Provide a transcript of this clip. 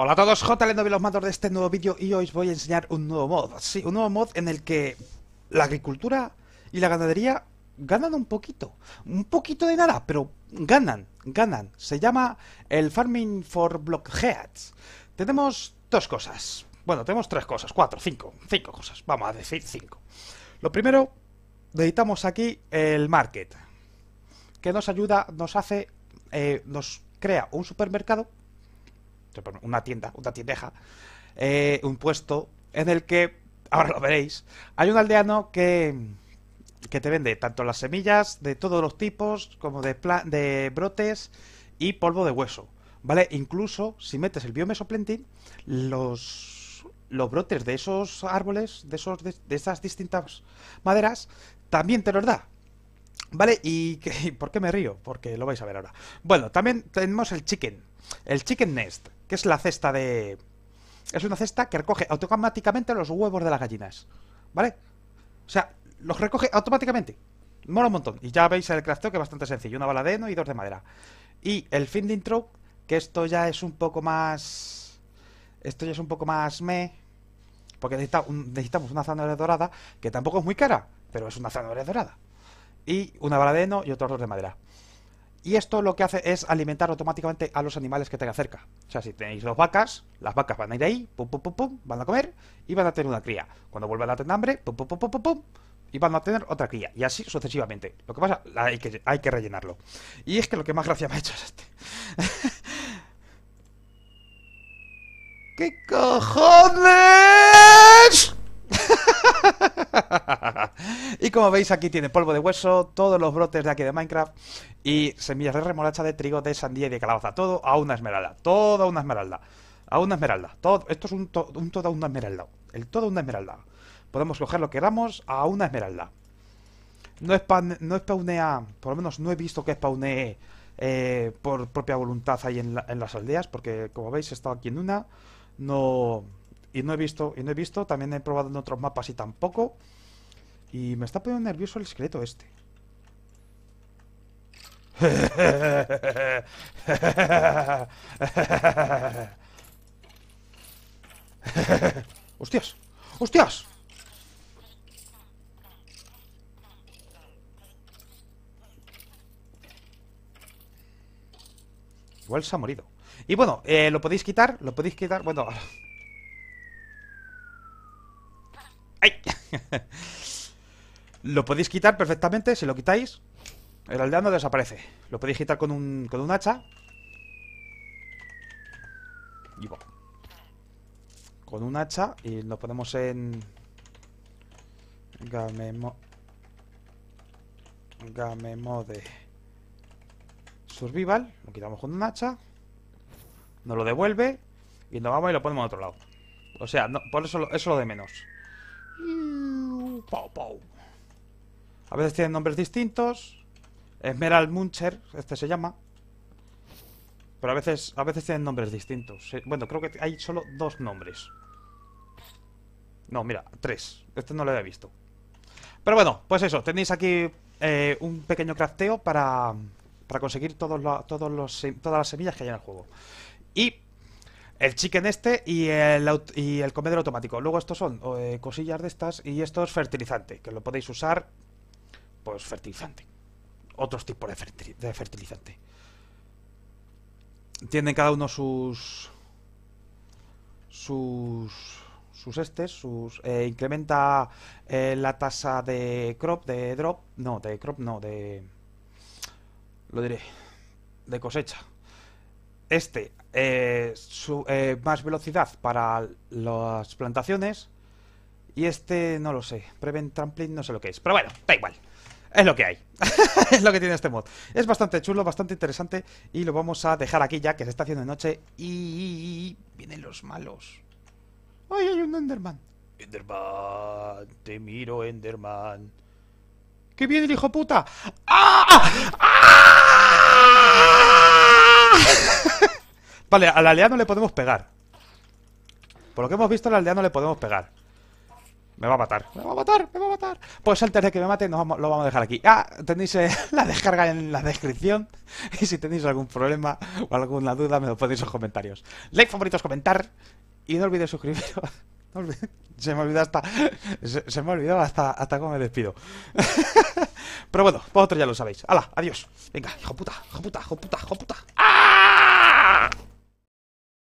Hola a todos, JLNW los matos de este nuevo vídeo y hoy os voy a enseñar un nuevo mod. Sí, un nuevo mod en el que la agricultura y la ganadería ganan un poquito. Un poquito de nada, pero ganan, ganan. Se llama el Farming for Blockheads. Tenemos dos cosas. Bueno, tenemos tres cosas, cuatro, cinco, cinco cosas. Vamos a decir cinco. Lo primero, necesitamos aquí el market, que nos ayuda, nos hace, eh, nos crea un supermercado este, pues, una tienda, una tiendeja, eh, un puesto en el que, ahora lo veréis, hay un aldeano que, te vende tanto las semillas de todos los tipos como de, de brotes y polvo de hueso. ¿Vale? Incluso si metes el biomesoplentín, los, los brotes de esos árboles, de, esos, de, esas distintas maderas, también te los da. ¿Vale? ¿Y por qué me río? Porque lo vais a ver ahora. Bueno, también tenemos el chicken. El chicken nest que es la cesta de... Es una cesta que recoge automáticamente los huevos de las gallinas, ¿vale? O sea, los recoge automáticamente. Mola un montón. Y ya veis el crafteo que es bastante sencillo. Una bala de heno y dos de madera. Y el Finding intro que esto ya es un poco más... Esto ya es un poco más me... Porque necesitamos una zanahoria dorada, que tampoco es muy cara, pero es una zanahoria dorada. Y una bala de heno y otros dos de madera. Y esto lo que hace es alimentar automáticamente a los animales que tenga cerca. O sea, si tenéis dos vacas, las vacas van a ir ahí, pum, pum, pum, van a comer y van a tener una cría. Cuando vuelvan a tener hambre, pum, pum, pum, y van a tener otra cría. Y así sucesivamente. Lo que pasa, hay que, hay que rellenarlo. Y es que lo que más gracia me ha hecho es este. ¿Qué cojones? Y como veis aquí tiene polvo de hueso, todos los brotes de aquí de Minecraft y semillas de remolacha, de trigo, de sandía y de calabaza. Todo a una esmeralda, todo a una esmeralda, a una esmeralda. Todo, esto es un, todo a una esmeralda, el todo a una esmeralda. Podemos coger lo que queramos a una esmeralda. No, spawn, no por lo menos no he visto que spawnee eh, por propia voluntad ahí en, en, las aldeas, porque como veis he estado aquí en una, no y no he visto, y no he visto, también he probado en otros mapas y tampoco. Y me está poniendo nervioso el esqueleto este. ¡Hostias! ¡Hostias! Igual se ha morido. Y bueno, eh, lo podéis quitar, lo podéis quitar. Bueno, ¡Ay! Lo podéis quitar perfectamente, si lo quitáis, el aldeano desaparece. Lo podéis quitar con un, con un hacha. Y bueno. Con un hacha y lo ponemos en... Gamemo... Gamemode. Survival. Lo quitamos con un hacha. Nos lo devuelve. Y nos vamos y lo ponemos a otro lado. O sea, por eso, eso lo de menos. Pau, pau a veces tienen nombres distintos. Esmeral Muncher, este se llama. Pero a veces, a veces tienen nombres distintos. Bueno, creo que hay solo dos nombres. No, mira, tres. Este no lo había visto. Pero bueno, pues eso. Tenéis aquí eh, un pequeño crafteo para, para conseguir todos todos los, todas las semillas que hay en el juego. Y el chicken este y el, y el comedor automático. Luego estos son eh, cosillas de estas y esto es fertilizante, que lo podéis usar pues fertilizante. Otros tipos de fertilizante. Tienen cada uno sus. sus. sus estes, sus. Eh, incrementa eh, la tasa de crop, de drop. No, de crop no, de. lo diré. de cosecha. Este, eh, más velocidad para las plantaciones. Y este no lo sé. Prevent Trampling no sé lo que es. Pero bueno, da igual es lo que hay. es lo que tiene este mod. Es bastante chulo, bastante interesante. Y lo vamos a dejar aquí ya, que se está haciendo de noche. Y vienen los malos. ¡Ay, hay un Enderman! Enderman, te miro, Enderman. ¿Qué viene el hijo puta! ¡Ah! ¡Ah! vale, al la aldea no le podemos pegar. Por lo que hemos visto, a la aldea no le podemos pegar. Me va a matar, me va a matar, me va a matar. Pues el de que me mate, nos lo vamos a dejar aquí. Ah, tenéis eh, la descarga en la descripción. Y si tenéis algún problema o alguna duda, me lo ponéis en los comentarios. Like, favoritos, comentar. Y no olvidéis suscribiros. se me olvidó hasta. Se, me olvidó hasta, hasta cómo me despido. Pero bueno, vosotros ya lo sabéis. ¡Hala! ¡Adiós! Venga, hijo puta, hijo puta, hijo puta, hijo puta. ¡Ah!